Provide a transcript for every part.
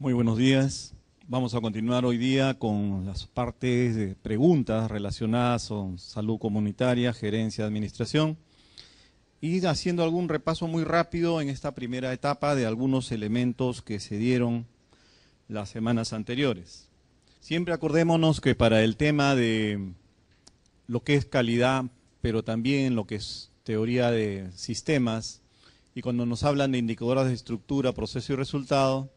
Muy buenos días. Vamos a continuar hoy día con las partes de preguntas relacionadas con salud comunitaria, gerencia, administración. Y haciendo algún repaso muy rápido en esta primera etapa de algunos elementos que se dieron las semanas anteriores. Siempre acordémonos que para el tema de lo que es calidad, pero también lo que es teoría de sistemas, y cuando nos hablan de indicadores de estructura, proceso y resultado,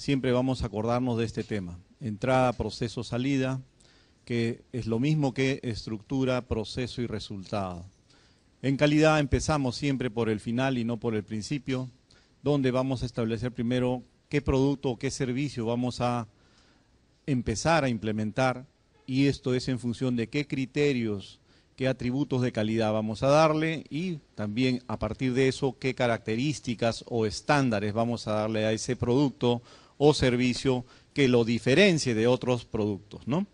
siempre vamos a acordarnos de este tema. Entrada, proceso, salida, que es lo mismo que estructura, proceso y resultado. En calidad empezamos siempre por el final y no por el principio, donde vamos a establecer primero qué producto o qué servicio vamos a empezar a implementar y esto es en función de qué criterios, qué atributos de calidad vamos a darle y también a partir de eso qué características o estándares vamos a darle a ese producto o servicio que lo diferencie de otros productos, ¿no?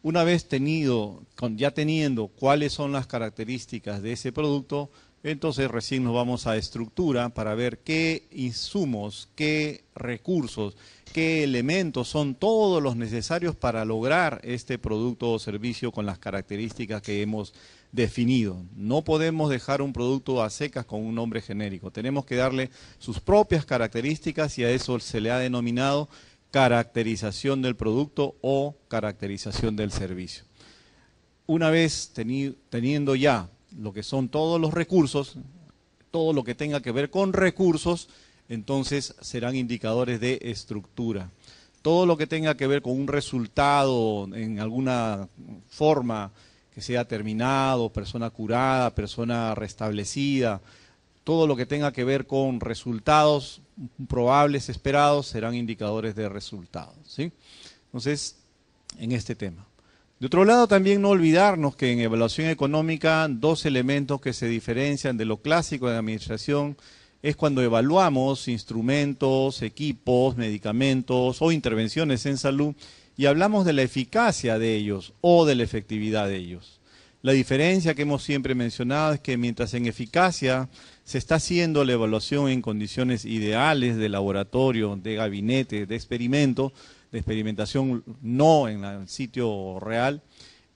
Una vez tenido, ya teniendo cuáles son las características de ese producto, entonces recién nos vamos a estructura para ver qué insumos, qué recursos qué elementos son todos los necesarios para lograr este producto o servicio con las características que hemos definido. No podemos dejar un producto a secas con un nombre genérico. Tenemos que darle sus propias características y a eso se le ha denominado caracterización del producto o caracterización del servicio. Una vez teniendo ya lo que son todos los recursos, todo lo que tenga que ver con recursos, entonces serán indicadores de estructura. Todo lo que tenga que ver con un resultado en alguna forma, que sea terminado, persona curada, persona restablecida, todo lo que tenga que ver con resultados probables, esperados, serán indicadores de resultados. Entonces, en este tema. De otro lado, también no olvidarnos que en evaluación económica, dos elementos que se diferencian de lo clásico de administración es cuando evaluamos instrumentos, equipos, medicamentos o intervenciones en salud y hablamos de la eficacia de ellos o de la efectividad de ellos. La diferencia que hemos siempre mencionado es que mientras en eficacia se está haciendo la evaluación en condiciones ideales de laboratorio, de gabinete, de experimento, de experimentación no en el sitio real,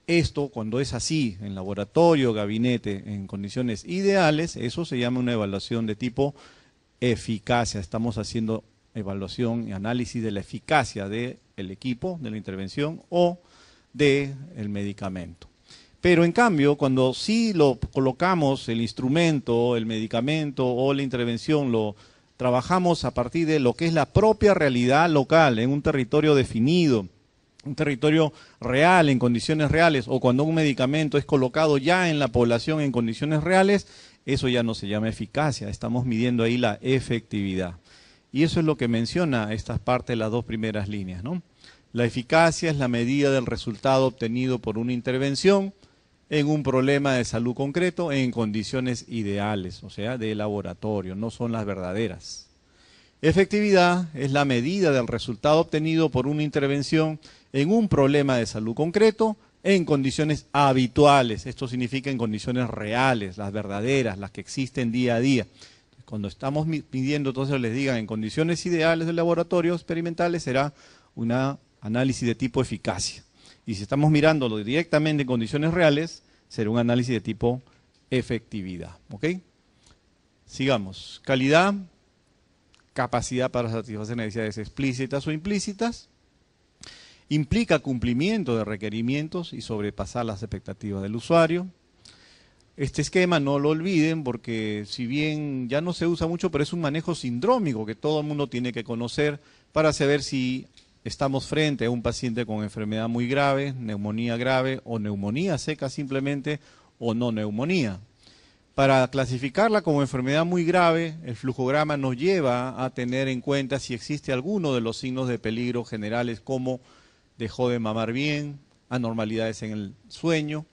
esto, cuando es así, en laboratorio, gabinete, en condiciones ideales, eso se llama una evaluación de tipo eficacia. Estamos haciendo evaluación y análisis de la eficacia del equipo, de la intervención o del medicamento. Pero en cambio, cuando sí lo colocamos, el instrumento, el medicamento o la intervención, lo trabajamos a partir de lo que es la propia realidad local en un territorio definido, un territorio real, en condiciones reales, o cuando un medicamento es colocado ya en la población en condiciones reales, eso ya no se llama eficacia, estamos midiendo ahí la efectividad. Y eso es lo que menciona estas partes, las dos primeras líneas. ¿no? La eficacia es la medida del resultado obtenido por una intervención en un problema de salud concreto en condiciones ideales, o sea, de laboratorio, no son las verdaderas. Efectividad es la medida del resultado obtenido por una intervención en un problema de salud concreto en condiciones habituales. Esto significa en condiciones reales, las verdaderas, las que existen día a día. Cuando estamos midiendo, entonces les digan, en condiciones ideales del laboratorio experimentales será un análisis de tipo eficacia. Y si estamos mirándolo directamente en condiciones reales, será un análisis de tipo efectividad. ¿Ok? Sigamos. Calidad capacidad para satisfacer necesidades explícitas o implícitas, implica cumplimiento de requerimientos y sobrepasar las expectativas del usuario. Este esquema no lo olviden porque si bien ya no se usa mucho, pero es un manejo sindrómico que todo el mundo tiene que conocer para saber si estamos frente a un paciente con enfermedad muy grave, neumonía grave o neumonía seca simplemente o no neumonía. Para clasificarla como enfermedad muy grave, el flujograma nos lleva a tener en cuenta si existe alguno de los signos de peligro generales como dejó de mamar bien, anormalidades en el sueño,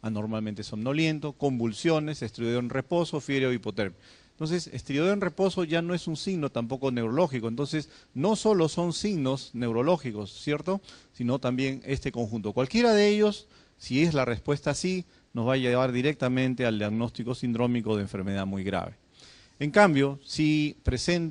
anormalmente somnoliento, convulsiones, estridor en reposo, fiebre o hipotermia. Entonces, estridor en reposo ya no es un signo tampoco neurológico. Entonces, no solo son signos neurológicos, ¿cierto? Sino también este conjunto. Cualquiera de ellos, si es la respuesta sí, nos va a llevar directamente al diagnóstico sindrómico de enfermedad muy grave. En cambio, si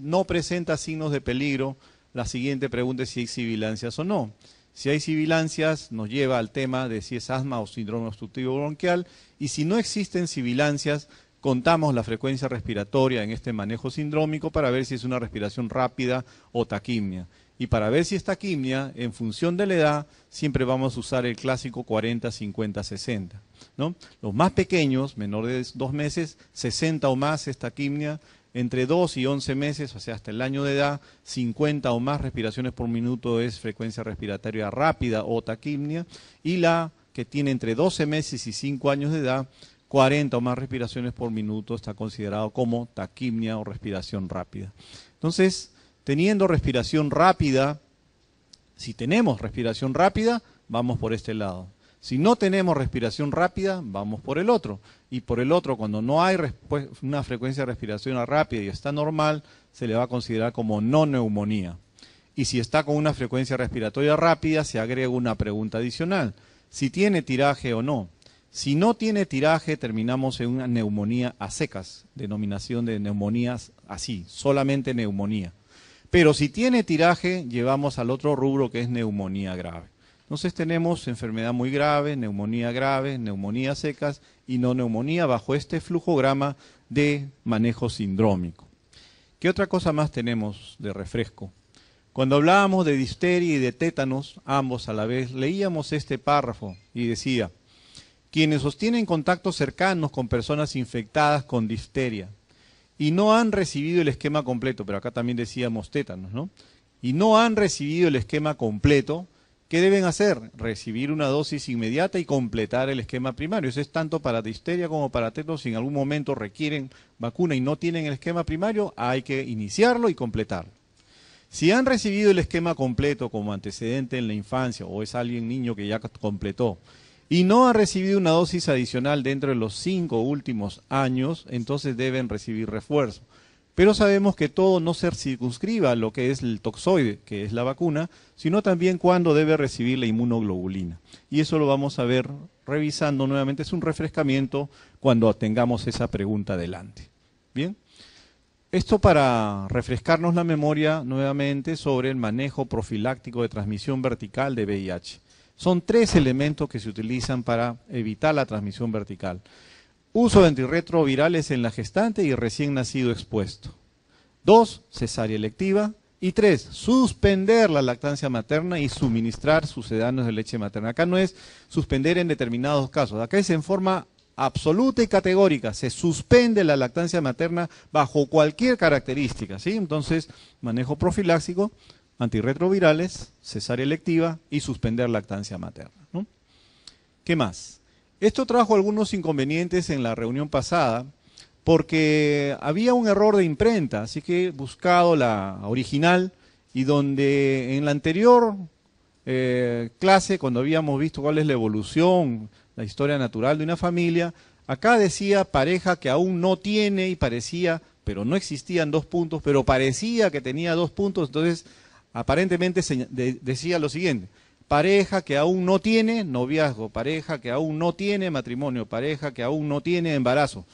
no presenta signos de peligro, la siguiente pregunta es si hay sibilancias o no. Si hay sibilancias, nos lleva al tema de si es asma o síndrome obstructivo bronquial. Y si no existen sibilancias, contamos la frecuencia respiratoria en este manejo sindrómico para ver si es una respiración rápida o taquimia. Y para ver si esta quimnia, en función de la edad, siempre vamos a usar el clásico 40, 50, 60. ¿no? Los más pequeños, menores de dos meses, 60 o más esta quimnia, entre 2 y 11 meses, o sea, hasta el año de edad, 50 o más respiraciones por minuto es frecuencia respiratoria rápida o taquimnia, y la que tiene entre 12 meses y 5 años de edad, 40 o más respiraciones por minuto está considerado como taquimnia o respiración rápida. Entonces, teniendo respiración rápida, si tenemos respiración rápida, vamos por este lado. Si no tenemos respiración rápida, vamos por el otro. Y por el otro, cuando no hay una frecuencia de respiración rápida y está normal, se le va a considerar como no neumonía. Y si está con una frecuencia respiratoria rápida, se agrega una pregunta adicional. Si tiene tiraje o no. Si no tiene tiraje, terminamos en una neumonía a secas, denominación de neumonías así, solamente neumonía. Pero si tiene tiraje, llevamos al otro rubro que es neumonía grave. Entonces tenemos enfermedad muy grave, neumonía grave, neumonía secas y no neumonía bajo este flujograma de manejo sindrómico. ¿Qué otra cosa más tenemos de refresco? Cuando hablábamos de difteria y de tétanos, ambos a la vez, leíamos este párrafo y decía, quienes sostienen contactos cercanos con personas infectadas con disteria, y no han recibido el esquema completo, pero acá también decíamos tétanos, ¿no? Y no han recibido el esquema completo, ¿qué deben hacer? Recibir una dosis inmediata y completar el esquema primario. Eso es tanto para disteria como para tétanos. Si en algún momento requieren vacuna y no tienen el esquema primario, hay que iniciarlo y completarlo. Si han recibido el esquema completo como antecedente en la infancia o es alguien niño que ya completó y no ha recibido una dosis adicional dentro de los cinco últimos años, entonces deben recibir refuerzo. Pero sabemos que todo no se circunscriba a lo que es el toxoide, que es la vacuna, sino también cuándo debe recibir la inmunoglobulina. Y eso lo vamos a ver revisando nuevamente. Es un refrescamiento cuando tengamos esa pregunta adelante. Bien. Esto para refrescarnos la memoria nuevamente sobre el manejo profiláctico de transmisión vertical de VIH. Son tres elementos que se utilizan para evitar la transmisión vertical. Uso de antirretrovirales en la gestante y recién nacido expuesto. Dos, cesárea electiva. Y tres, suspender la lactancia materna y suministrar sucedáneos de leche materna. Acá no es suspender en determinados casos, acá es en forma absoluta y categórica. Se suspende la lactancia materna bajo cualquier característica, ¿sí? Entonces, manejo profiláctico antirretrovirales, cesar electiva y suspender lactancia materna. ¿no? ¿Qué más? Esto trajo algunos inconvenientes en la reunión pasada porque había un error de imprenta, así que he buscado la original y donde en la anterior eh, clase, cuando habíamos visto cuál es la evolución, la historia natural de una familia, acá decía pareja que aún no tiene y parecía, pero no existían dos puntos, pero parecía que tenía dos puntos, entonces aparentemente decía lo siguiente, pareja que aún no tiene noviazgo, pareja que aún no tiene matrimonio, pareja que aún no tiene embarazo.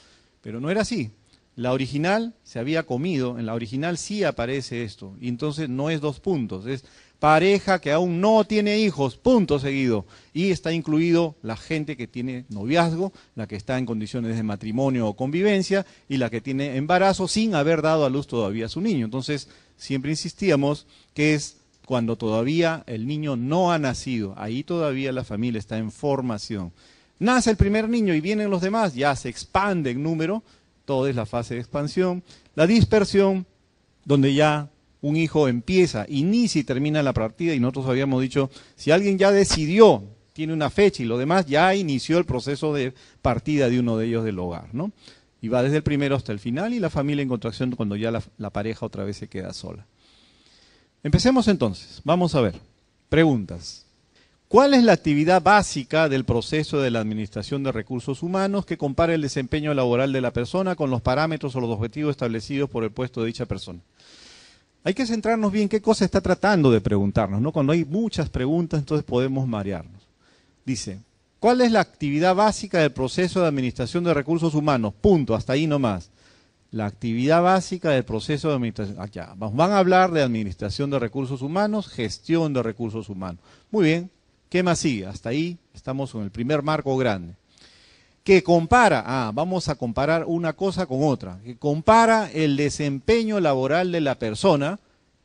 Pero no era así. La original se había comido, en la original sí aparece esto. Y entonces no es dos puntos, es pareja que aún no tiene hijos, punto seguido. Y está incluido la gente que tiene noviazgo, la que está en condiciones de matrimonio o convivencia y la que tiene embarazo sin haber dado a luz todavía a su niño. Entonces, siempre insistíamos, que es cuando todavía el niño no ha nacido. Ahí todavía la familia está en formación. Nace el primer niño y vienen los demás, ya se expande en número, todo es la fase de expansión. La dispersión, donde ya un hijo empieza, inicia y termina la partida, y nosotros habíamos dicho, si alguien ya decidió, tiene una fecha y lo demás, ya inició el proceso de partida de uno de ellos del hogar, ¿no? Y va desde el primero hasta el final y la familia en contracción cuando ya la, pareja otra vez se queda sola. Empecemos entonces. Vamos a ver. Preguntas. ¿Cuál es la actividad básica del proceso de la administración de recursos humanos que compara el desempeño laboral de la persona con los parámetros o los objetivos establecidos por el puesto de dicha persona? Hay que centrarnos bien qué cosa está tratando de preguntarnos, ¿no? Cuando hay muchas preguntas, entonces podemos marearnos. Dice, ¿Cuál es la actividad básica del proceso de administración de recursos humanos? Punto, hasta ahí nomás. La actividad básica del proceso de administración. Vamos van a hablar de administración de recursos humanos, gestión de recursos humanos. Muy bien, ¿qué más sigue? Hasta ahí estamos en el primer marco grande. Que compara, ah, vamos a comparar una cosa con otra, que compara el desempeño laboral de la persona,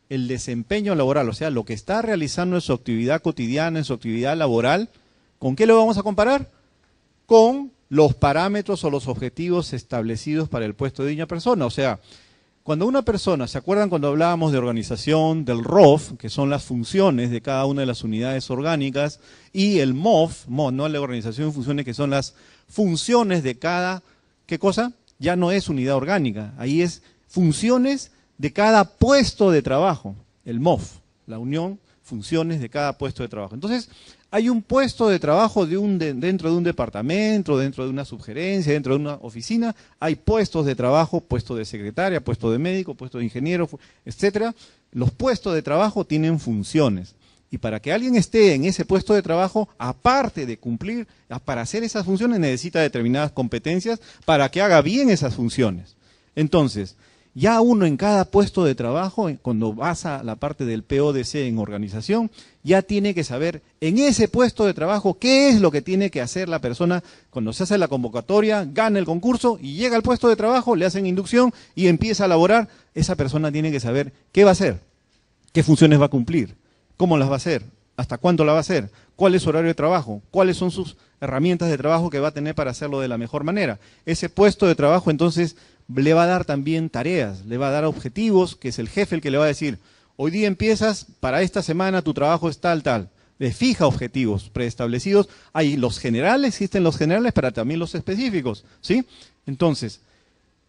el desempeño laboral, o sea, lo que está realizando en su actividad cotidiana, en su actividad laboral, ¿Con qué lo vamos a comparar? Con los parámetros o los objetivos establecidos para el puesto de una persona. O sea, cuando una persona, ¿se acuerdan cuando hablábamos de organización del ROF, que son las funciones de cada una de las unidades orgánicas, y el MOF, MOF, no la organización de funciones, que son las funciones de cada, ¿qué cosa? Ya no es unidad orgánica, ahí es funciones de cada puesto de trabajo, el MOF la unión, funciones de cada puesto de trabajo. Entonces, hay un puesto de trabajo de dentro de un departamento, dentro de una subgerencia, dentro de una oficina, hay puestos de trabajo, puesto de secretaria, puesto de médico, puesto de ingeniero, etcétera. Los puestos de trabajo tienen funciones. Y para que alguien esté en ese puesto de trabajo, aparte de cumplir, para hacer esas funciones necesita determinadas competencias para que haga bien esas funciones. Entonces, ya uno en cada puesto de trabajo, eh, cuando pasa la parte del PODC en organización, ya tiene que saber en ese puesto de trabajo qué es lo que tiene que hacer la persona cuando se hace la convocatoria, gana el concurso y llega al puesto de trabajo, le hacen inducción y empieza a laborar. Esa persona tiene que saber qué va a hacer, qué funciones va a cumplir, cómo las va a hacer, hasta cuándo la va a hacer, cuál es su horario de trabajo, cuáles son sus herramientas de trabajo que va a tener para hacerlo de la mejor manera. Ese puesto de trabajo entonces le va a dar también tareas, le va a dar objetivos, que es el jefe el que le va a decir, hoy día empiezas, para esta semana tu trabajo es tal, tal. Le fija objetivos preestablecidos. Hay los generales, existen los generales, pero también los específicos, ¿sí? Entonces,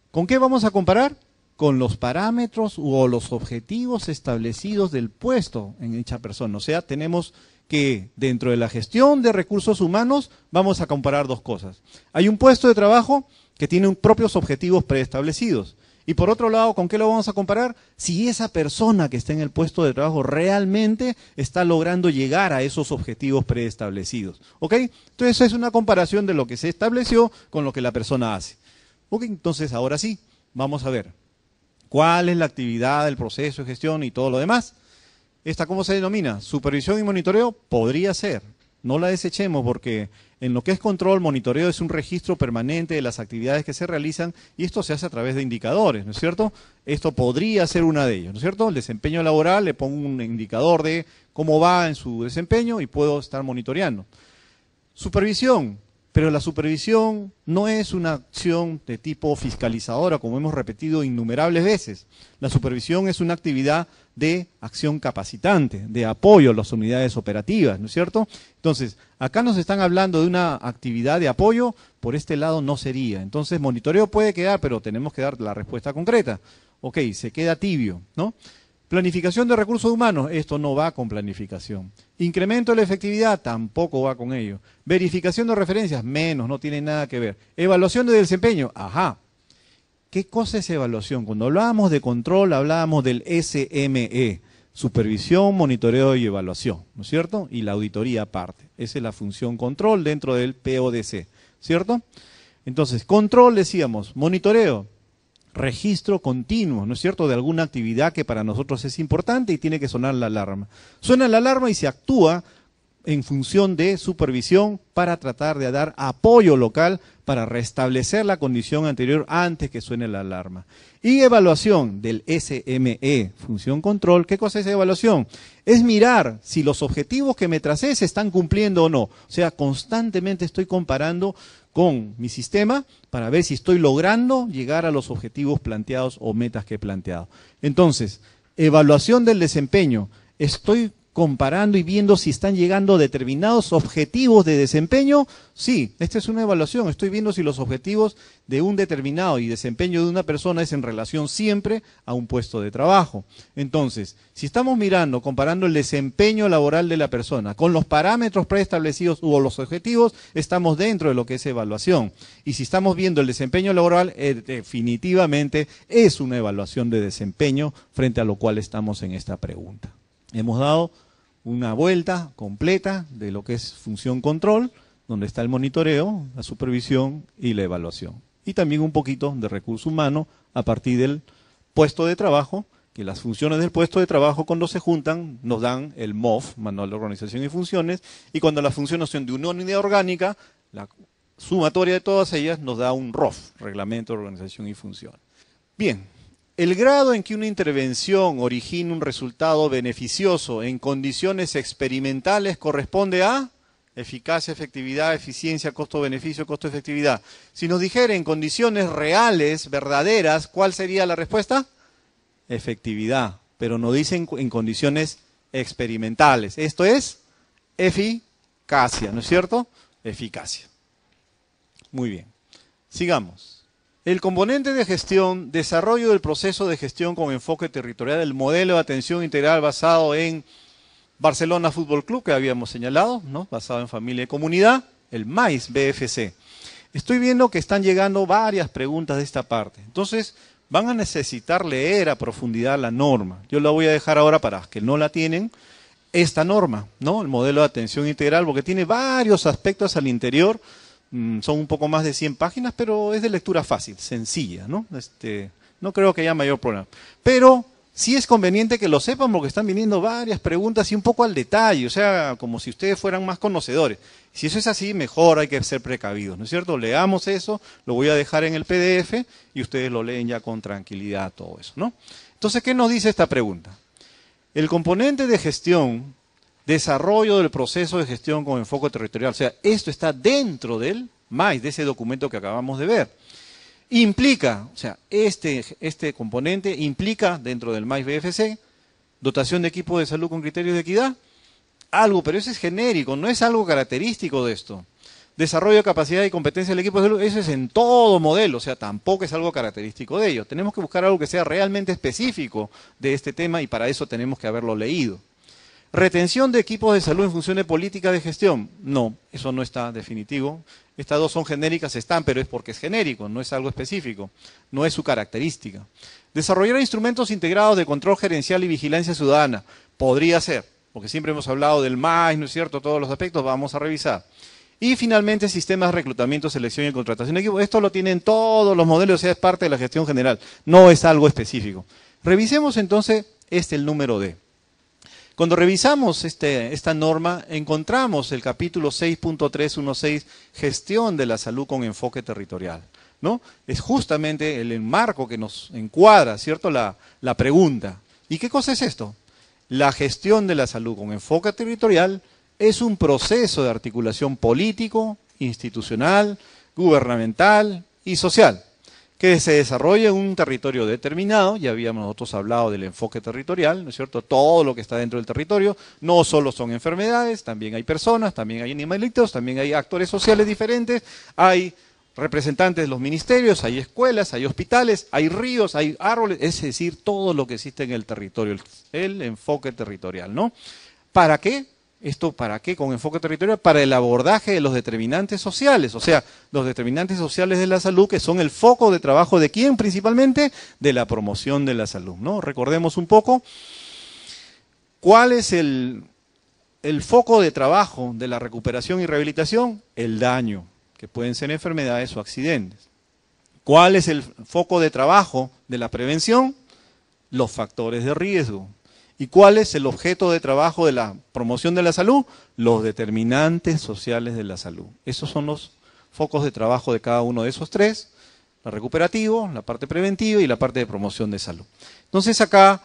¿con qué vamos a comparar? Con los parámetros o los objetivos establecidos del puesto en dicha persona. O sea, tenemos que dentro de la gestión de recursos humanos vamos a comparar dos cosas. Hay un puesto de trabajo que tiene propios objetivos preestablecidos. Y por otro lado, ¿con qué lo vamos a comparar? Si esa persona que está en el puesto de trabajo realmente está logrando llegar a esos objetivos preestablecidos. ¿Ok? Entonces es una comparación de lo que se estableció con lo que la persona hace. ¿Ok? Entonces ahora sí, vamos a ver cuál es la actividad, el proceso de gestión y todo lo demás. ¿Esta cómo se denomina? Supervisión y monitoreo podría ser no la desechemos porque en lo que es control, monitoreo es un registro permanente de las actividades que se realizan y esto se hace a través de indicadores, ¿no es cierto? Esto podría ser una de ellos, ¿no es cierto? El desempeño laboral, le pongo un indicador de cómo va en su desempeño y puedo estar monitoreando. Supervisión, pero la supervisión no es una acción de tipo fiscalizadora, como hemos repetido innumerables veces. La supervisión es una actividad de acción capacitante, de apoyo a las unidades operativas, ¿no es cierto? Entonces, acá nos están hablando de una actividad de apoyo, por este lado no sería. Entonces, monitoreo puede quedar, pero tenemos que dar la respuesta concreta. Ok, se queda tibio, ¿no? Planificación de recursos humanos, esto no va con planificación. Incremento de la efectividad, tampoco va con ello. Verificación de referencias, menos, no tiene nada que ver. Evaluación de desempeño, ajá, ¿Qué cosa es evaluación? Cuando hablábamos de control, hablábamos del SME, supervisión, monitoreo y evaluación, ¿no es cierto? Y la auditoría aparte. Esa es la función control dentro del PODC, ¿cierto? Entonces, control decíamos, monitoreo, registro continuo, ¿no es cierto?, de alguna actividad que para nosotros es importante y tiene que sonar la alarma. Suena la alarma y se actúa en función de supervisión para tratar de dar apoyo local para restablecer la condición anterior antes que suene la alarma. Y evaluación del SME, función control. ¿Qué cosa es evaluación? Es mirar si los objetivos que me tracé se están cumpliendo o no. O sea, constantemente estoy comparando con mi sistema para ver si estoy logrando llegar a los objetivos planteados o metas que he planteado. Entonces, evaluación del desempeño. Estoy comparando y viendo si están llegando determinados objetivos de desempeño. Sí, esta es una evaluación. Estoy viendo si los objetivos de un determinado y desempeño de una persona es en relación siempre a un puesto de trabajo. Entonces, si estamos mirando, comparando el desempeño laboral de la persona con los parámetros preestablecidos o los objetivos, estamos dentro de lo que es evaluación. Y si estamos viendo el desempeño laboral, eh, definitivamente es una evaluación de desempeño frente a lo cual estamos en esta pregunta. Hemos dado una vuelta completa de lo que es función control, donde está el monitoreo, la supervisión y la evaluación. Y también un poquito de recurso humano a partir del puesto de trabajo, que las funciones del puesto de trabajo cuando se juntan nos dan el MOF, Manual de Organización y Funciones, y cuando las funciones son de una unidad orgánica, la sumatoria de todas ellas nos da un ROF, Reglamento de Organización y Función. Bien, el grado en que una intervención origina un resultado beneficioso en condiciones experimentales corresponde a eficacia, efectividad, eficiencia, costo-beneficio, costo-efectividad. Si nos dijera en condiciones reales, verdaderas, ¿cuál sería la respuesta? Efectividad, pero no dicen en condiciones experimentales. Esto es eficacia, ¿no es cierto? Eficacia. Muy bien. Sigamos. El componente de gestión, desarrollo del proceso de gestión con enfoque territorial, el modelo de atención integral basado en Barcelona Fútbol Club, que habíamos señalado, ¿no? basado en familia y comunidad, el MAIS BFC. Estoy viendo que están llegando varias preguntas de esta parte. Entonces, van a necesitar leer a profundidad la norma. Yo la voy a dejar ahora para que no la tienen, esta norma, ¿no? El modelo de atención integral, porque tiene varios aspectos al interior Mm, son un poco más de 100 páginas, pero es de lectura fácil, sencilla, ¿no? Este, no creo que haya mayor problema. Pero sí es conveniente que lo sepan porque están viniendo varias preguntas y un poco al detalle, o sea, como si ustedes fueran más conocedores. Si eso es así, mejor hay que ser precavidos, ¿no es cierto? Leamos eso, lo voy a dejar en el PDF y ustedes lo leen ya con tranquilidad todo eso, ¿no? Entonces, ¿qué nos dice esta pregunta? El componente de gestión Desarrollo del proceso de gestión con enfoque territorial. O sea, esto está dentro del MAIS, de ese documento que acabamos de ver. Implica, o sea, este, este componente implica dentro del MAIS BFC dotación de equipo de salud con criterios de equidad. Algo, pero eso es genérico, no es algo característico de esto. Desarrollo de capacidad y competencia del equipo de salud, eso es en todo modelo, o sea, tampoco es algo característico de ello. Tenemos que buscar algo que sea realmente específico de este tema y para eso tenemos que haberlo leído. Retención de equipos de salud en función de política de gestión. No, eso no está definitivo. Estas dos son genéricas, están, pero es porque es genérico, no es algo específico, no es su característica. Desarrollar instrumentos integrados de control gerencial y vigilancia ciudadana. Podría ser, porque siempre hemos hablado del más. ¿no es cierto? Todos los aspectos vamos a revisar. Y finalmente, sistemas de reclutamiento, selección y contratación de equipos. Esto lo tienen todos los modelos, o sea, es parte de la gestión general, no es algo específico. Revisemos entonces este el número D. Cuando revisamos este, esta norma, encontramos el capítulo 6.316, gestión de la salud con enfoque territorial. ¿no? Es justamente el marco que nos encuadra, ¿cierto? la pregunta. ¿Y qué cosa es esto? La gestión de la salud con enfoque territorial es un proceso de articulación político, institucional, gubernamental y social que se desarrolla en un territorio determinado, ya habíamos nosotros hablado del enfoque territorial, ¿no es cierto? Todo lo que está dentro del territorio, no solo son enfermedades, también hay personas, también hay animalitos, también hay actores sociales diferentes, hay representantes de los ministerios, hay escuelas, hay hospitales, hay ríos, hay árboles, es decir, todo lo que existe en el territorio, el enfoque territorial, ¿no? ¿Para qué? ¿Esto para qué? Con enfoque territorial, para el abordaje de los determinantes sociales, o sea, los determinantes sociales de la salud que son el foco de trabajo de quién principalmente, de la promoción de la salud, ¿no? Recordemos un poco cuál es el, el foco de trabajo de la recuperación y rehabilitación, el daño, que pueden ser enfermedades o accidentes. ¿Cuál es el foco de trabajo de la prevención? Los factores de riesgo, ¿Y cuál es el objeto de trabajo de la promoción de la salud? Los determinantes sociales de la salud. Esos son los focos de trabajo de cada uno de esos tres, la recuperativo, la parte preventiva y la parte de promoción de salud. Entonces acá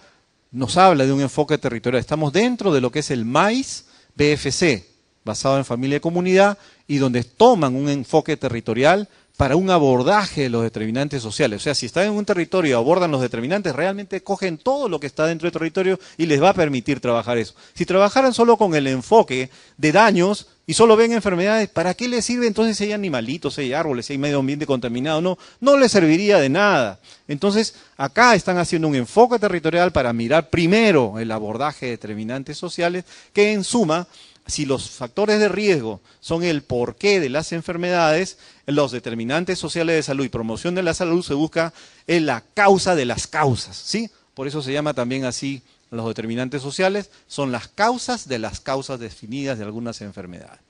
nos habla de un enfoque territorial. Estamos dentro de lo que es el MAIS BFC, basado en familia y comunidad, y donde toman un enfoque territorial para un abordaje de los determinantes sociales. O sea, si están en un territorio y abordan los determinantes, realmente cogen todo lo que está dentro del territorio y les va a permitir trabajar eso. Si trabajaran solo con el enfoque de daños y solo ven enfermedades, ¿para qué les sirve entonces si hay animalitos, si hay árboles, si hay medio ambiente contaminado? No, no les serviría de nada. Entonces, acá están haciendo un enfoque territorial para mirar primero el abordaje de determinantes sociales, que en suma si los factores de riesgo son el porqué de las enfermedades, los determinantes sociales de salud y promoción de la salud se busca en la causa de las causas, ¿sí? Por eso se llama también así los determinantes sociales, son las causas de las causas definidas de algunas enfermedades.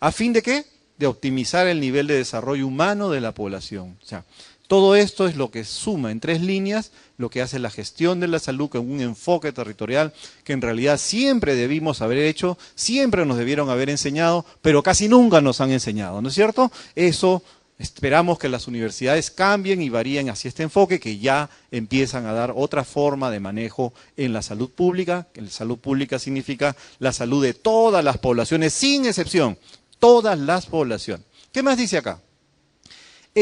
¿A fin de qué? De optimizar el nivel de desarrollo humano de la población. O sea, todo esto es lo que suma en tres líneas lo que hace la gestión de la salud con un enfoque territorial que en realidad siempre debimos haber hecho, siempre nos debieron haber enseñado, pero casi nunca nos han enseñado, ¿no es cierto? Eso esperamos que las universidades cambien y varíen hacia este enfoque que ya empiezan a dar otra forma de manejo en la salud pública. que La salud pública significa la salud de todas las poblaciones, sin excepción, todas las poblaciones. ¿Qué más dice acá?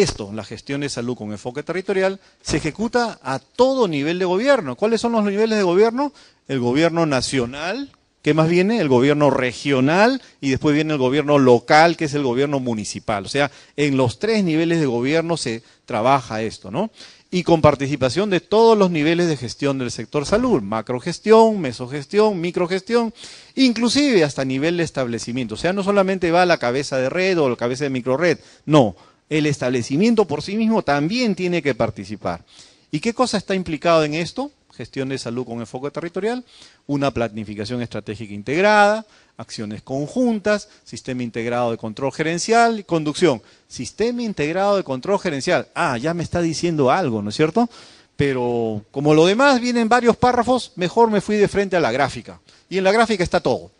Esto, la gestión de salud con enfoque territorial, se ejecuta a todo nivel de gobierno. ¿Cuáles son los niveles de gobierno? El gobierno nacional, ¿Qué más viene? El gobierno regional y después viene el gobierno local, que es el gobierno municipal. O sea, en los tres niveles de gobierno se trabaja esto, ¿no? Y con participación de todos los niveles de gestión del sector salud, macrogestión, mesogestión, microgestión, inclusive hasta nivel de establecimiento. O sea, no solamente va a la cabeza de red o la cabeza de microred, no, el establecimiento por sí mismo también tiene que participar. ¿Y qué cosa está implicado en esto? Gestión de salud con enfoque territorial, una planificación estratégica integrada, acciones conjuntas, sistema integrado de control gerencial y conducción. Sistema integrado de control gerencial. Ah, ya me está diciendo algo, ¿no es cierto? Pero como lo demás vienen varios párrafos, mejor me fui de frente a la gráfica. Y en la gráfica está todo.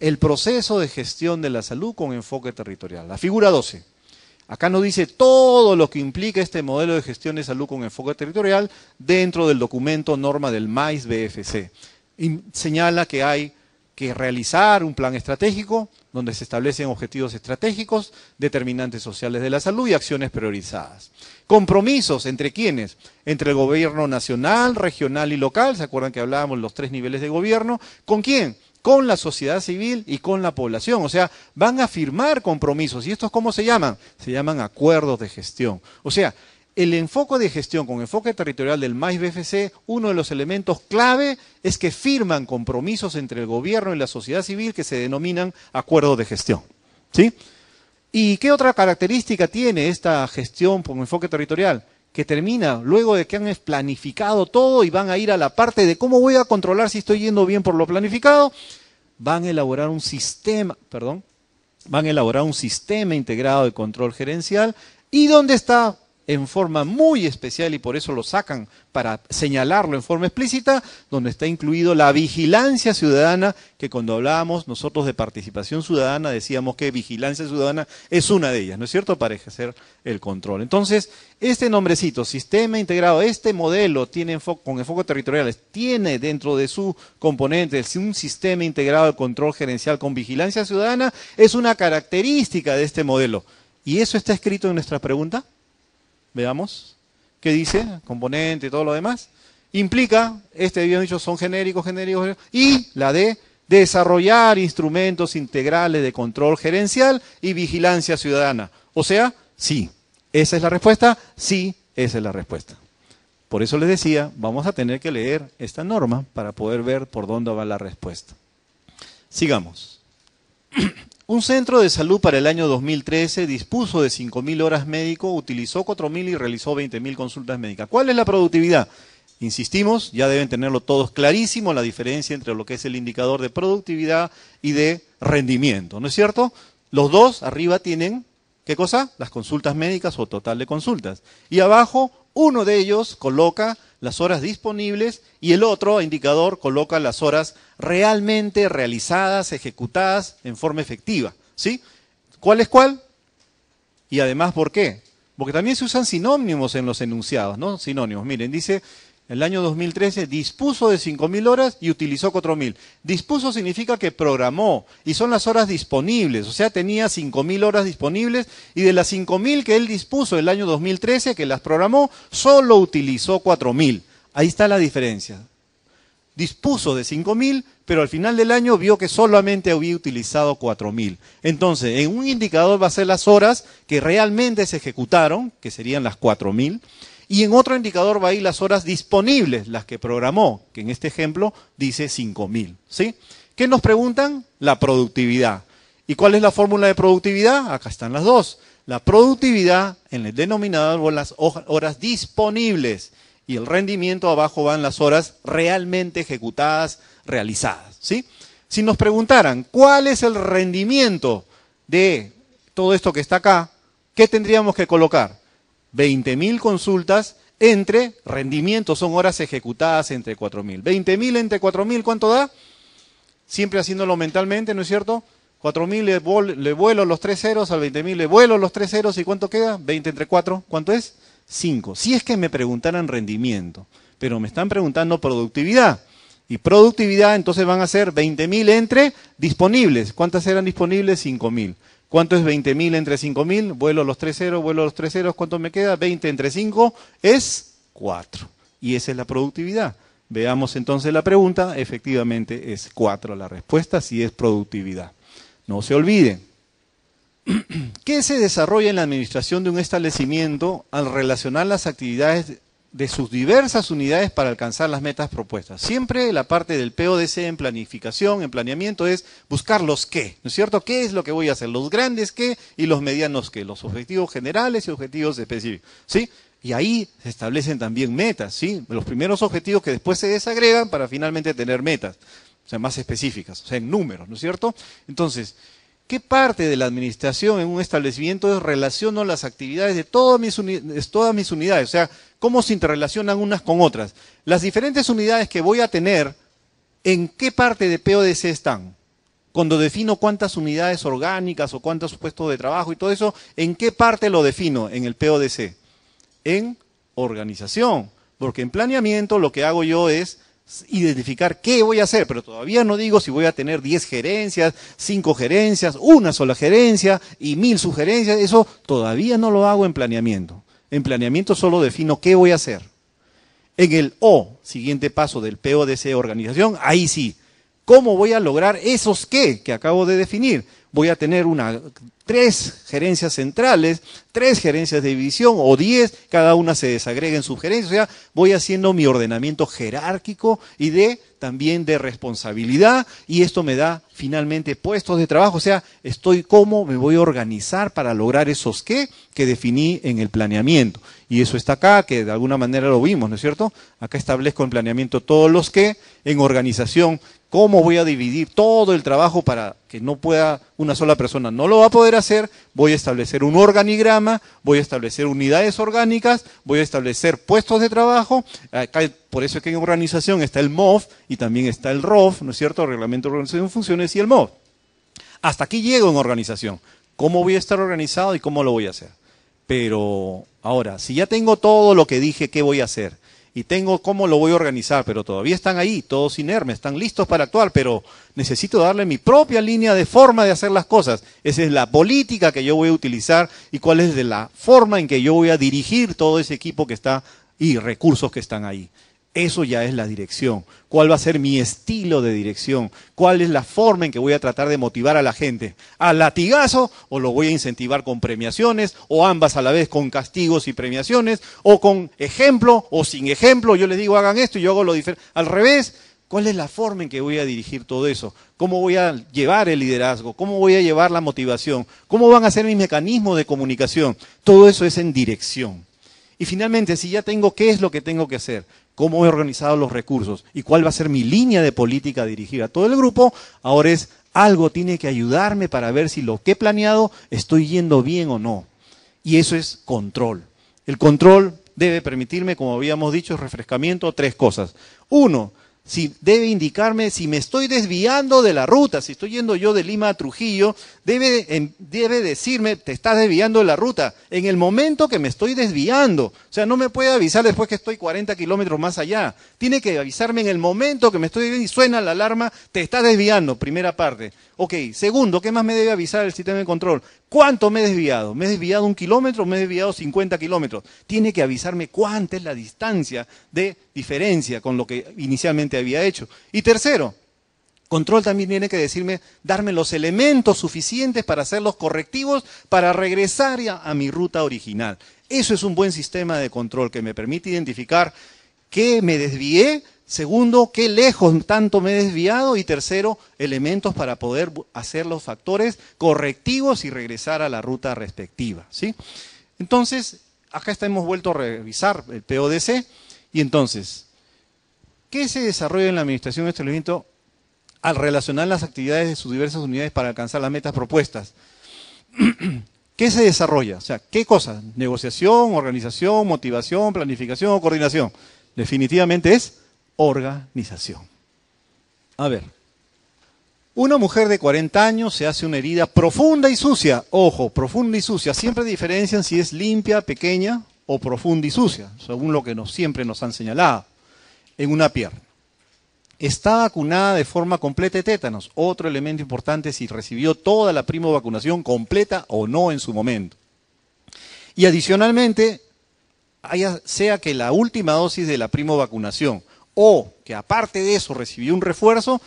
El proceso de gestión de la salud con enfoque territorial. La figura 12. Acá nos dice todo lo que implica este modelo de gestión de salud con enfoque territorial dentro del documento norma del MAIS BFC. Y señala que hay que realizar un plan estratégico donde se establecen objetivos estratégicos, determinantes sociales de la salud y acciones priorizadas. Compromisos entre quienes, entre el gobierno nacional, regional y local, se acuerdan que hablábamos los tres niveles de gobierno, ¿con quién? con la sociedad civil y con la población. O sea, van a firmar compromisos. ¿Y estos cómo se llaman? Se llaman acuerdos de gestión. O sea, el enfoque de gestión con enfoque territorial del MAIS BFC, uno de los elementos clave es que firman compromisos entre el gobierno y la sociedad civil que se denominan acuerdos de gestión. ¿Sí? ¿Y qué otra característica tiene esta gestión con enfoque territorial? que termina luego de que han planificado todo y van a ir a la parte de cómo voy a controlar si estoy yendo bien por lo planificado, van a elaborar un sistema, perdón, van a elaborar un sistema integrado de control gerencial y ¿dónde está en forma muy especial y por eso lo sacan para señalarlo en forma explícita, donde está incluido la vigilancia ciudadana, que cuando hablábamos nosotros de participación ciudadana decíamos que vigilancia ciudadana es una de ellas, ¿no es cierto?, para ejercer el control. Entonces, este nombrecito, sistema integrado, este modelo tiene con enfoque territorial, tiene dentro de su componente un sistema integrado de control gerencial con vigilancia ciudadana, es una característica de este modelo. ¿Y eso está escrito en nuestra pregunta? veamos, qué dice, componente y todo lo demás, implica, este bien dicho son genéricos, genéricos, y la de desarrollar instrumentos integrales de control gerencial y vigilancia ciudadana. O sea, sí, esa es la respuesta, sí, esa es la respuesta. Por eso les decía, vamos a tener que leer esta norma para poder ver por dónde va la respuesta. Sigamos. Un centro de salud para el año 2013 dispuso de 5.000 horas médico, utilizó 4.000 y realizó 20.000 consultas médicas. ¿Cuál es la productividad? Insistimos, ya deben tenerlo todos clarísimo, la diferencia entre lo que es el indicador de productividad y de rendimiento, ¿no es cierto? Los dos arriba tienen, ¿qué cosa? Las consultas médicas o total de consultas. Y abajo, uno de ellos coloca las horas disponibles y el otro indicador coloca las horas realmente realizadas, ejecutadas en forma efectiva. ¿Sí? ¿Cuál es cuál? Y además, ¿por qué? Porque también se usan sinónimos en los enunciados, ¿no? Sinónimos. Miren, dice el año 2013 dispuso de 5.000 horas y utilizó 4.000. Dispuso significa que programó y son las horas disponibles, o sea, tenía 5.000 horas disponibles y de las 5.000 que él dispuso el año 2013, que las programó, solo utilizó 4.000. Ahí está la diferencia. Dispuso de 5.000, pero al final del año vio que solamente había utilizado 4.000. Entonces, en un indicador va a ser las horas que realmente se ejecutaron, que serían las 4.000 y en otro indicador va ir las horas disponibles, las que programó, que en este ejemplo dice 5.000. ¿sí? ¿Qué nos preguntan? La productividad. ¿Y cuál es la fórmula de productividad? Acá están las dos. La productividad en el denominador las horas disponibles y el rendimiento abajo van las horas realmente ejecutadas, realizadas. ¿sí? Si nos preguntaran cuál es el rendimiento de todo esto que está acá, ¿qué tendríamos que colocar? 20.000 consultas entre rendimiento, son horas ejecutadas entre 4.000. 20.000 entre 4.000, ¿cuánto da? Siempre haciéndolo mentalmente, ¿no es cierto? 4.000 le, le, vuelo los tres ceros, al 20.000 le vuelo los tres ceros, ¿y cuánto queda? 20 entre 4, ¿cuánto es? 5. Si es que me preguntaran rendimiento, pero me están preguntando productividad. Y productividad, entonces van a ser 20.000 entre disponibles. ¿Cuántas eran disponibles? 5.000. ¿Cuánto es 20.000 entre 5.000? Vuelo los tres ceros, vuelo los tres ceros, ¿cuánto me queda? 20 entre 5 es 4. Y esa es la productividad. Veamos entonces la pregunta, efectivamente es 4 la respuesta, si es productividad. No se olviden. ¿Qué se desarrolla en la administración de un establecimiento al relacionar las actividades de sus diversas unidades para alcanzar las metas propuestas. Siempre la parte del PODC en planificación, en planeamiento, es buscar los qué, ¿no es cierto? ¿Qué es lo que voy a hacer? Los grandes qué y los medianos qué, los objetivos generales y objetivos específicos, ¿sí? Y ahí se establecen también metas, ¿sí? Los primeros objetivos que después se desagregan para finalmente tener metas, o sea, más específicas, o sea, en números, ¿no es cierto? Entonces, ¿Qué parte de la administración en un establecimiento relaciono las actividades de todas mis, todas mis unidades? O sea, cómo se interrelacionan unas con otras. Las diferentes unidades que voy a tener, ¿en qué parte de PODC están? Cuando defino cuántas unidades orgánicas o cuántos puestos de trabajo y todo eso, ¿en qué parte lo defino en el PODC? En organización, porque en planeamiento lo que hago yo es identificar qué voy a hacer, pero todavía no digo si voy a tener 10 gerencias, 5 gerencias, una sola gerencia y mil sugerencias, eso todavía no lo hago en planeamiento. En planeamiento solo defino qué voy a hacer. En el O, siguiente paso del PODC organización, ahí sí, ¿cómo voy a lograr esos qué que acabo de definir? voy a tener una, tres gerencias centrales, tres gerencias de división o diez, cada una se desagrega en gerencia. o sea, voy haciendo mi ordenamiento jerárquico y también de responsabilidad y esto me da finalmente puestos de trabajo, o sea, estoy cómo me voy a organizar para lograr esos qué que definí en el planeamiento. Y eso está acá, que de alguna manera lo vimos, ¿no es cierto? Acá establezco en planeamiento todos los qué, en organización ¿Cómo voy a dividir todo el trabajo para que no pueda una sola persona? No lo va a poder hacer. Voy a establecer un organigrama, voy a establecer unidades orgánicas, voy a establecer puestos de trabajo. por eso es que en organización está el MOF y también está el ROF, ¿no es cierto? Reglamento de Organización de Funciones y el MOF. Hasta aquí llego en organización. ¿Cómo voy a estar organizado y cómo lo voy a hacer? Pero ahora, si ya tengo todo lo que dije ¿qué voy a hacer y tengo cómo lo voy a organizar, pero todavía están ahí, todos inermes, están listos para actuar, pero necesito darle mi propia línea de forma de hacer las cosas. Esa es la política que yo voy a utilizar y cuál es la forma en que yo voy a dirigir todo ese equipo que está y recursos que están ahí. Eso ya es la dirección. ¿Cuál va a ser mi estilo de dirección? ¿Cuál es la forma en que voy a tratar de motivar a la gente? ¿A latigazo o lo voy a incentivar con premiaciones o ambas a la vez con castigos y premiaciones o con ejemplo o sin ejemplo? Yo les digo hagan esto y yo hago lo diferente. Al revés, ¿cuál es la forma en que voy a dirigir todo eso? ¿Cómo voy a llevar el liderazgo? ¿Cómo voy a llevar la motivación? ¿Cómo van a ser mis mecanismos de comunicación? Todo eso es en dirección. Y finalmente, si ya tengo qué es lo que tengo que hacer, cómo he organizado los recursos y cuál va a ser mi línea de política dirigida a todo el grupo, ahora es algo tiene que ayudarme para ver si lo que he planeado estoy yendo bien o no. Y eso es control. El control debe permitirme, como habíamos dicho, refrescamiento, tres cosas. Uno, si debe indicarme si me estoy desviando de la ruta, si estoy yendo yo de Lima a Trujillo, debe, debe decirme, te estás desviando de la ruta, en el momento que me estoy desviando. O sea, no me puede avisar después que estoy 40 kilómetros más allá. Tiene que avisarme en el momento que me estoy desviando y suena la alarma, te estás desviando, primera parte. Ok, segundo, ¿qué más me debe avisar el sistema de control? ¿Cuánto me he desviado? ¿Me he desviado un kilómetro? ¿Me he desviado 50 kilómetros? Tiene que avisarme cuánta es la distancia de diferencia con lo que inicialmente había hecho. Y tercero, Control también tiene que decirme, darme los elementos suficientes para hacer los correctivos, para regresar a, mi ruta original. Eso es un buen sistema de control que me permite identificar qué me desvié, segundo, qué lejos tanto me he desviado y tercero, elementos para poder hacer los factores correctivos y regresar a la ruta respectiva. ¿sí? Entonces, acá está, hemos vuelto a revisar el PODC y entonces, ¿qué se desarrolla en la administración de este elemento? al relacionar las actividades de sus diversas unidades para alcanzar las metas propuestas. ¿Qué se desarrolla? O sea, ¿qué cosas? Negociación, organización, motivación, planificación o coordinación. Definitivamente es organización. A ver. Una mujer de 40 años se hace una herida profunda y sucia. Ojo, profunda y sucia. Siempre diferencian si es limpia, pequeña o profunda y sucia, según lo que nos, siempre nos han señalado, en una pierna está vacunada de forma completa de tétanos. Otro elemento importante es si recibió toda la primo vacunación completa o no en su momento. Y adicionalmente, sea que la última dosis de la primo vacunación o que aparte de eso recibió un refuerzo,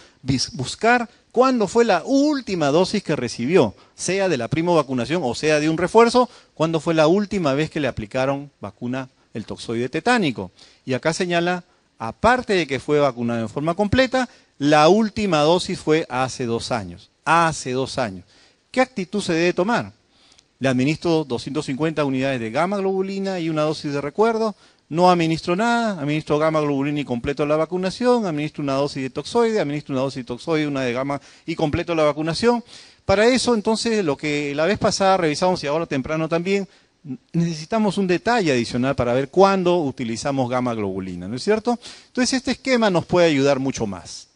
buscar cuándo fue la última dosis que recibió, sea de la primo vacunación o sea de un refuerzo, cuándo fue la última vez que le aplicaron vacuna el toxoide tetánico. Y acá señala aparte de que fue vacunado en forma completa, la última dosis fue hace dos años. Hace dos años. ¿Qué actitud se debe tomar? Le administro 250 unidades de gamma globulina y una dosis de recuerdo. No administro nada, administro gamma globulina y completo la vacunación, administro una dosis de toxoide, administro una dosis de toxoide, una de gamma y completo la vacunación. Para eso, entonces, lo que la vez pasada revisamos y ahora temprano también, necesitamos un detalle adicional para ver cuándo utilizamos gamma globulina, ¿no es cierto? Entonces este esquema nos puede ayudar mucho más.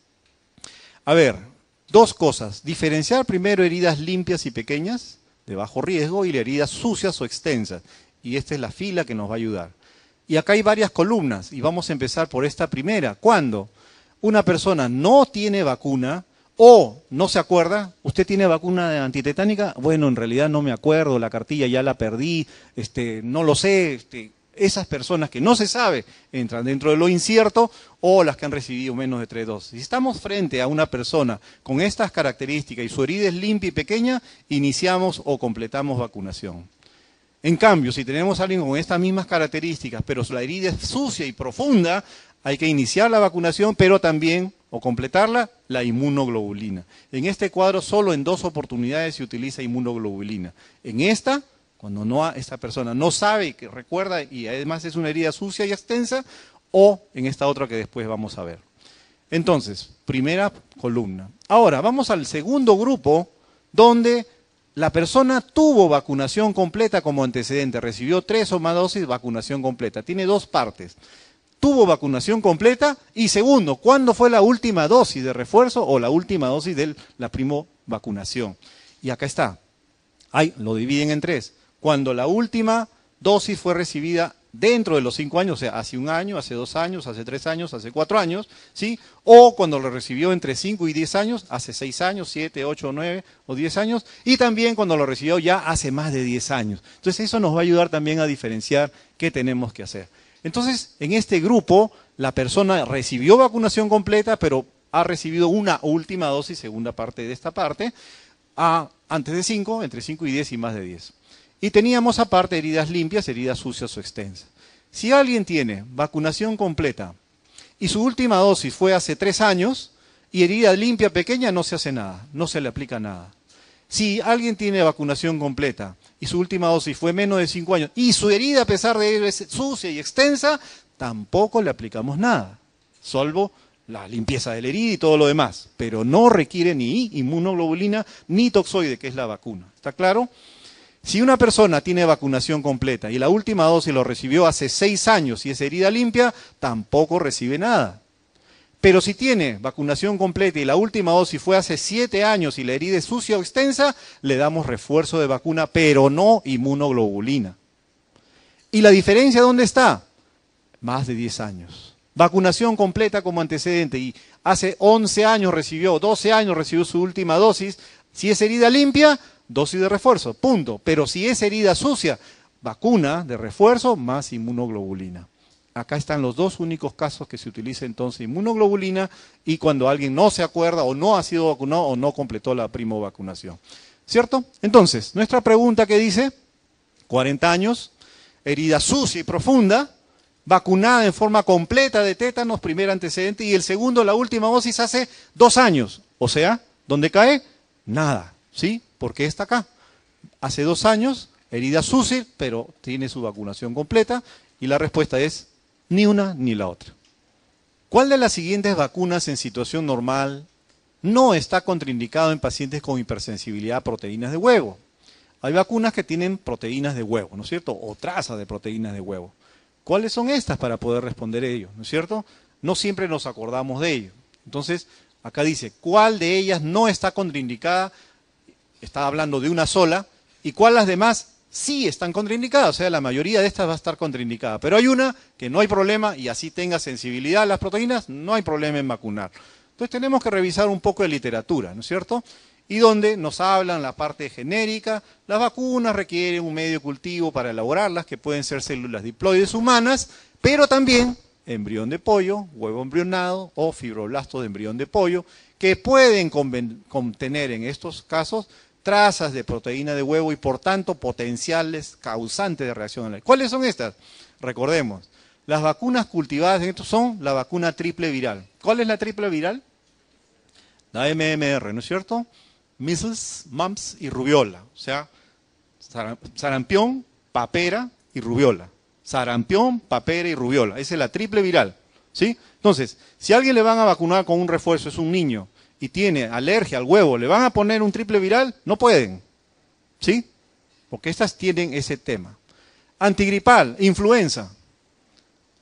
A ver, dos cosas. Diferenciar primero heridas limpias y pequeñas, de bajo riesgo, y heridas sucias o extensas. Y esta es la fila que nos va a ayudar. Y acá hay varias columnas, y vamos a empezar por esta primera. ¿Cuándo? Una persona no tiene vacuna, o no se acuerda, usted tiene vacuna antitetánica, bueno, en realidad no me acuerdo, la cartilla ya la perdí, este, no lo sé, este, esas personas que no se sabe entran dentro de lo incierto o las que han recibido menos de tres dosis. Si estamos frente a una persona con estas características y su herida es limpia y pequeña, iniciamos o completamos vacunación. En cambio, si tenemos a alguien con estas mismas características, pero la herida es sucia y profunda, hay que iniciar la vacunación, pero también o completarla, la inmunoglobulina. En este cuadro solo en dos oportunidades se utiliza inmunoglobulina. En esta, cuando no esta persona no sabe, que recuerda y además es una herida sucia y extensa, o en esta otra que después vamos a ver. Entonces, primera columna. Ahora, vamos al segundo grupo donde la persona tuvo vacunación completa como antecedente, recibió tres o más dosis, vacunación completa. Tiene dos partes tuvo vacunación completa? Y segundo, ¿cuándo fue la última dosis de refuerzo o la última dosis de la primo vacunación? Y acá está. Ahí lo dividen en tres. Cuando la última dosis fue recibida dentro de los cinco años, o sea, hace un año, hace dos años, hace tres años, hace cuatro años, ¿sí? O cuando lo recibió entre cinco y diez años, hace seis años, siete, ocho, nueve o diez años, y también cuando lo recibió ya hace más de diez años. Entonces eso nos va a ayudar también a diferenciar qué tenemos que hacer. Entonces, en este grupo, la persona recibió vacunación completa, pero ha recibido una última dosis, segunda parte de esta parte, a antes de 5, entre 5 y 10 y más de 10. Y teníamos aparte heridas limpias, heridas sucias o extensas. Si alguien tiene vacunación completa y su última dosis fue hace 3 años y herida limpia pequeña, no se hace nada, no se le aplica nada. Si alguien tiene vacunación completa y su última dosis fue menos de 5 años y su herida, a pesar de ser sucia y extensa, tampoco le aplicamos nada, salvo la limpieza de la herida y todo lo demás, pero no requiere ni inmunoglobulina ni toxoide, que es la vacuna. ¿Está claro? Si una persona tiene vacunación completa y la última dosis lo recibió hace seis años y es herida limpia, tampoco recibe nada. Pero si tiene vacunación completa y la última dosis fue hace siete años y la herida es sucia o extensa, le damos refuerzo de vacuna, pero no inmunoglobulina. ¿Y la diferencia dónde está? Más de 10 años. Vacunación completa como antecedente y hace 11 años recibió, 12 años recibió su última dosis. Si es herida limpia, dosis de refuerzo, punto. Pero si es herida sucia, vacuna de refuerzo más inmunoglobulina. Acá están los dos únicos casos que se utiliza entonces inmunoglobulina y cuando alguien no se acuerda o no ha sido vacunado o no completó la primovacunación. ¿Cierto? Entonces, nuestra pregunta que dice, 40 años, herida sucia y profunda, vacunada en forma completa de tétanos, primer antecedente, y el segundo, la última dosis, hace dos años. O sea, ¿dónde cae? Nada, ¿sí? Porque está acá. Hace dos años, herida sucia, pero tiene su vacunación completa, y la respuesta es ni una ni la otra. ¿Cuál de las siguientes vacunas en situación normal no está contraindicado en pacientes con hipersensibilidad a proteínas de huevo? Hay vacunas que tienen proteínas de huevo, ¿no es cierto? O traza de proteínas de huevo. ¿Cuáles son estas para poder responder ello? ¿No es cierto? No siempre nos acordamos de ello. Entonces, acá dice, ¿cuál de ellas no está contraindicada? Está hablando de una sola. ¿Y cuál las demás sí están contraindicadas, o sea, la mayoría de estas va a estar contraindicada, pero hay una que no hay problema y así tenga sensibilidad a las proteínas, no hay problema en vacunar. Entonces tenemos que revisar un poco de literatura, ¿no es cierto? Y donde nos hablan la parte genérica, las vacunas requieren un medio cultivo para elaborarlas, que pueden ser células diploides humanas, pero también embrión de pollo, huevo embrionado o fibroblastos de embrión de pollo, que pueden contener en estos casos trazas de proteína de huevo y por tanto potenciales causantes de reacción ¿Cuáles son estas? Recordemos, las vacunas cultivadas en esto son la vacuna triple viral. ¿Cuál es la triple viral? La MMR, ¿no es cierto? Measles, mumps y rubiola. O sea, sarampión, papera y rubiola. Sarampión, papera y rubiola. Esa es la triple viral. ¿Sí? Entonces, si a alguien le van a vacunar con un refuerzo, es un niño, y tiene alergia al huevo, ¿le van a poner un triple viral? No pueden. ¿Sí? Porque estas tienen ese tema. Antigripal, influenza.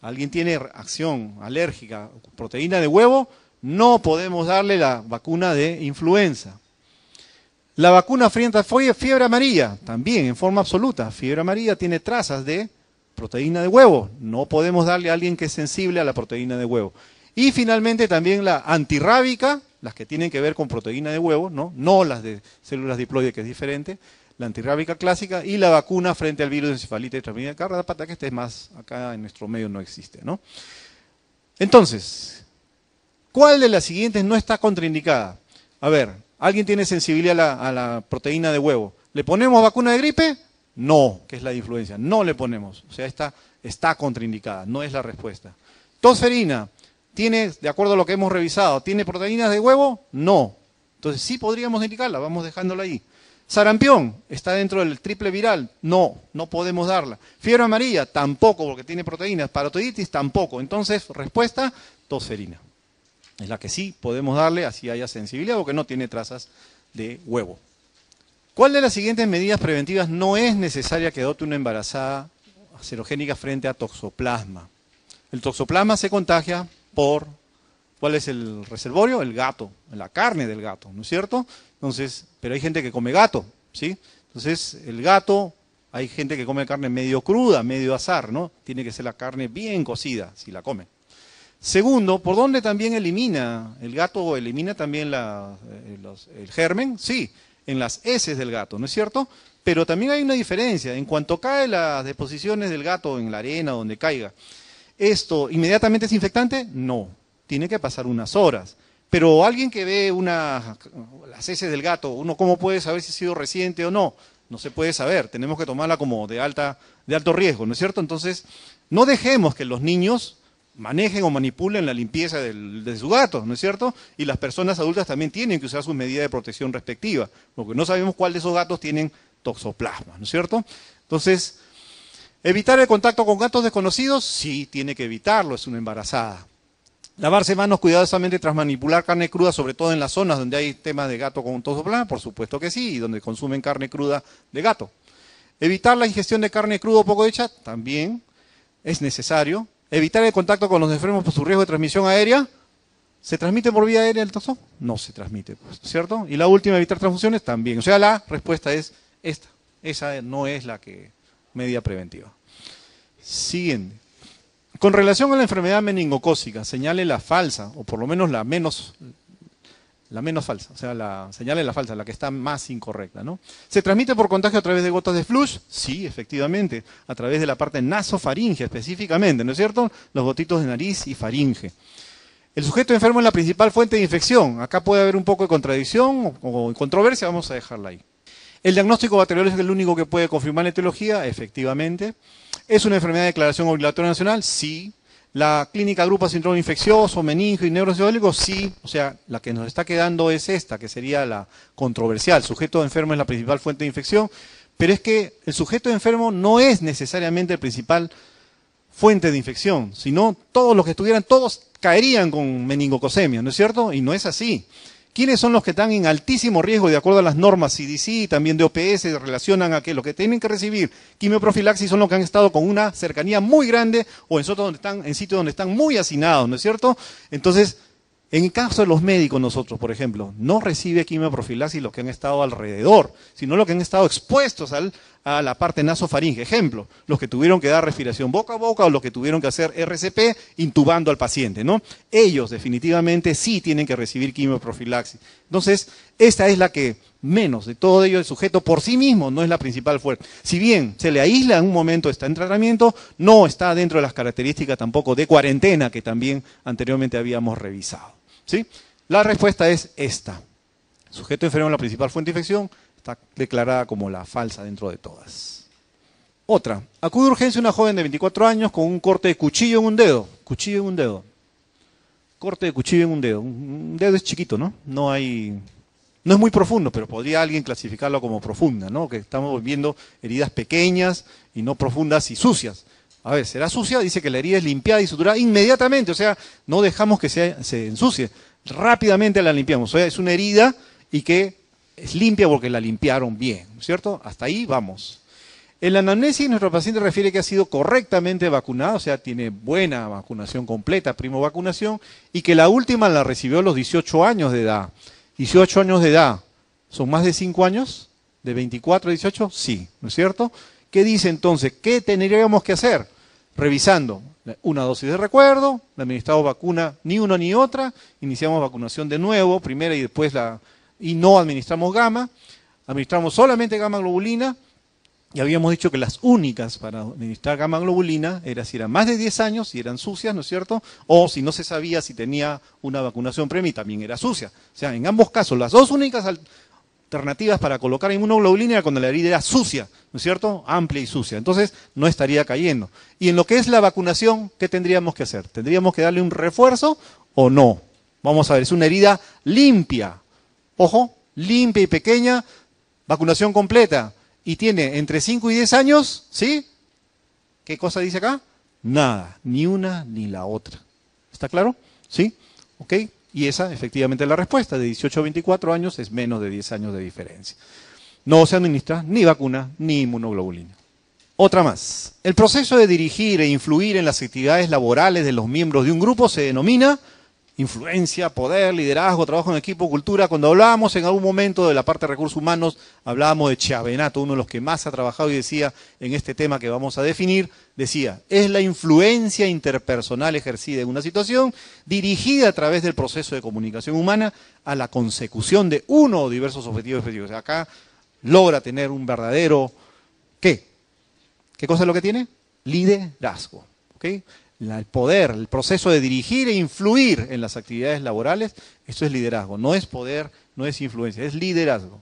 Alguien tiene acción alérgica, proteína de huevo, no podemos darle la vacuna de influenza. La vacuna frente a fiebre amarilla, también en forma absoluta. Fiebre amarilla tiene trazas de proteína de huevo. No podemos darle a alguien que es sensible a la proteína de huevo. Y finalmente también la antirrábica, las que tienen que ver con proteína de huevo, ¿no? no las de células diploides, que es diferente, la antirrábica clásica y la vacuna frente al virus de encefalitis de que este es más, acá en nuestro medio no existe. ¿no? Entonces, ¿cuál de las siguientes no está contraindicada? A ver, ¿alguien tiene sensibilidad a la, proteína de huevo? ¿Le ponemos vacuna de gripe? No, que es la influencia, no le ponemos. O sea, esta está contraindicada, no es la respuesta. Tosferina, ¿Tiene, de acuerdo a lo que hemos revisado, tiene proteínas de huevo? No. Entonces sí podríamos indicarla, vamos dejándola ahí. Sarampión, ¿está dentro del triple viral? No, no podemos darla. Fiebre amarilla, tampoco, porque tiene proteínas. Parotiditis, tampoco. Entonces, respuesta, tosferina. Es la que sí podemos darle, así haya sensibilidad, porque no tiene trazas de huevo. ¿Cuál de las siguientes medidas preventivas no es necesaria que dote una embarazada serogénica frente a toxoplasma? El toxoplasma se contagia por, ¿cuál es el reservorio? El gato, la carne del gato, ¿no es cierto? Entonces, pero hay gente que come gato, ¿sí? Entonces, el gato, hay gente que come carne medio cruda, medio azar, ¿no? Tiene que ser la carne bien cocida, si la come. Segundo, ¿por dónde también elimina? ¿El gato o elimina también eh, el germen? Sí, en las heces del gato, ¿no es cierto? Pero también hay una diferencia. En cuanto cae las deposiciones del gato en la arena, donde caiga, ¿Esto inmediatamente es infectante? No, tiene que pasar unas horas. Pero alguien que ve una, las heces del gato, uno cómo puede saber si ha sido reciente o no? No se puede saber, tenemos que tomarla como de, alta, de alto riesgo, ¿no es cierto? Entonces, no dejemos que los niños manejen o manipulen la limpieza de su gato, ¿no es cierto? Y las personas adultas también tienen que usar sus medidas de protección respectivas, porque no sabemos cuál de esos gatos tienen toxoplasma, ¿no es cierto? Entonces, ¿Evitar el contacto con gatos desconocidos? Sí, tiene que evitarlo, es una embarazada. Lavarse manos cuidadosamente tras manipular carne cruda, sobre todo en las zonas donde hay temas de gato con tos plan, por supuesto que sí, y donde consumen carne cruda de gato. Evitar la ingestión de carne cruda o poco hecha, también es necesario. Evitar el contacto con los enfermos por su riesgo de transmisión aérea. ¿Se transmite por vía aérea el toso? No se transmite, ¿cierto? Y la última, evitar transfusiones, también. O sea, la respuesta es esta. Esa no es la que media preventiva. Siguiente. Con relación a la enfermedad meningocócica, señale la falsa, o por lo menos la menos, la menos falsa, o sea, la, señale la falsa, la que está más incorrecta, ¿no? ¿Se transmite por contagio a través de gotas de flush? Sí, efectivamente, a través de la parte nasofaringe específicamente, ¿no es cierto? Los gotitos de nariz y faringe. El sujeto enfermo es la principal fuente de infección. Acá puede haber un poco de contradicción o controversia, vamos a dejarla ahí. El diagnóstico bacteriológico es el único que puede confirmar la etiología, efectivamente. ¿Es una enfermedad de declaración obligatoria nacional? Sí. ¿La clínica agrupa síndrome infeccioso, meningo y neuroencefálico? Sí. O sea, la que nos está quedando es esta, que sería la controversial. Sujeto enfermo es la principal fuente de infección. Pero es que el sujeto enfermo no es necesariamente el principal fuente de infección, sino todos los que estuvieran, todos caerían con meningocosemia, ¿no es cierto? Y no es así. ¿Quiénes son los que están en altísimo riesgo de acuerdo a las normas CDC y también de OPS relacionan a que los que tienen que recibir quimioprofilaxis son los que han estado con una cercanía muy grande o en sitios donde están, en sitios donde están muy hacinados, ¿no es cierto? Entonces, en el caso de los médicos, nosotros, por ejemplo, no recibe quimioprofilaxis los que han estado alrededor, sino los que han estado expuestos a la parte nasofaringe. Ejemplo, los que tuvieron que dar respiración boca a boca o los que tuvieron que hacer RCP intubando al paciente, ¿no? Ellos definitivamente sí tienen que recibir quimioprofilaxis. Entonces, esta es la que menos de todo ello el sujeto por sí mismo no es la principal fuerza. Si bien se le aísla en un momento está entrenamiento, no está dentro de las características tampoco de cuarentena que también anteriormente habíamos revisado. ¿Sí? La respuesta es esta. Sujeto enfermo la principal fuente de infección está declarada como la falsa dentro de todas. Otra. Acude a urgencia una joven de 24 años con un corte de cuchillo en un dedo. Cuchillo en un dedo. Corte de cuchillo en un dedo. Un dedo es chiquito, ¿no? No hay... No es muy profundo, pero podría alguien clasificarlo como profunda, ¿no? Que estamos viendo heridas pequeñas y no profundas y sucias. A ver, será sucia, dice que la herida es limpiada y suturada inmediatamente, o sea, no dejamos que se, ensucie, rápidamente la limpiamos. O sea, es una herida y que es limpia porque la limpiaron bien, ¿cierto? Hasta ahí vamos. En la anamnesis nuestro paciente refiere que ha sido correctamente vacunado, o sea, tiene buena vacunación completa, primo vacunación, y que la última la recibió a los 18 años de edad. 18 años de edad, ¿son más de 5 años? ¿De 24 a 18? Sí, ¿no es cierto? ¿Qué dice entonces? ¿Qué tendríamos que hacer? revisando una dosis de recuerdo, le administramos vacuna ni una ni otra, iniciamos vacunación de nuevo, primera y después la... y no administramos gamma, administramos solamente gamma globulina, y habíamos dicho que las únicas para administrar gamma globulina era si eran más de 10 años, si eran sucias, ¿no es cierto? O si no se sabía si tenía una vacunación y también era sucia. O sea, en ambos casos, las dos únicas alternativas para colocar inmunoglobulina cuando la herida era sucia, ¿no es cierto? Amplia y sucia. Entonces no estaría cayendo. Y en lo que es la vacunación, ¿qué tendríamos que hacer? ¿Tendríamos que darle un refuerzo o no? Vamos a ver, es una herida limpia. Ojo, limpia y pequeña, vacunación completa. Y tiene entre 5 y 10 años, ¿sí? ¿Qué cosa dice acá? Nada, ni una ni la otra. ¿Está claro? ¿Sí? ¿Ok? Y esa efectivamente es la respuesta, de 18 a 24 años es menos de 10 años de diferencia. No se administra ni vacuna ni inmunoglobulina. Otra más. El proceso de dirigir e influir en las actividades laborales de los miembros de un grupo se denomina influencia, poder, liderazgo, trabajo en equipo, cultura. Cuando hablábamos en algún momento de la parte de recursos humanos, hablábamos de Chiavenato, uno de los que más ha trabajado y decía en este tema que vamos a definir, decía, es la influencia interpersonal ejercida en una situación dirigida a través del proceso de comunicación humana a la consecución de uno o diversos objetivos específicos. O sea, acá logra tener un verdadero, ¿qué? ¿Qué cosa es lo que tiene? Liderazgo. ¿ok? el poder, el proceso de dirigir e influir en las actividades laborales, eso es liderazgo, no es poder, no es influencia, es liderazgo.